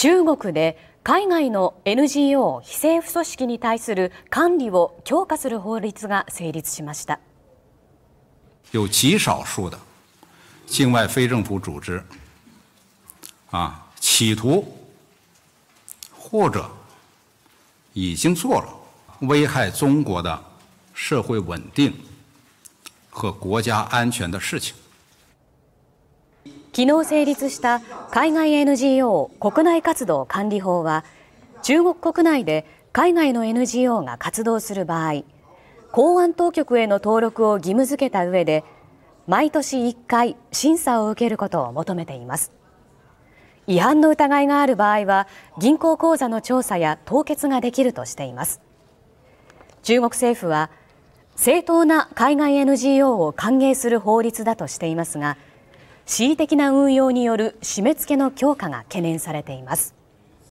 中国で海外の NGO 非政府組織に対する管理を強化する法律が成立しました。有极少数的境外非政府组织啊，企图或者已经做了危害中国的社会稳定和国家安全的事情。昨日成立した海外 NGO 国内活動管理法は中国国内で海外の NGO が活動する場合公安当局への登録を義務付けた上で毎年1回審査を受けることを求めています違反の疑いがある場合は銀行口座の調査や凍結ができるとしています中国政府は正当な海外 NGO を歓迎する法律だとしていますが恣意的な運用による締め付けの強化が懸念されています。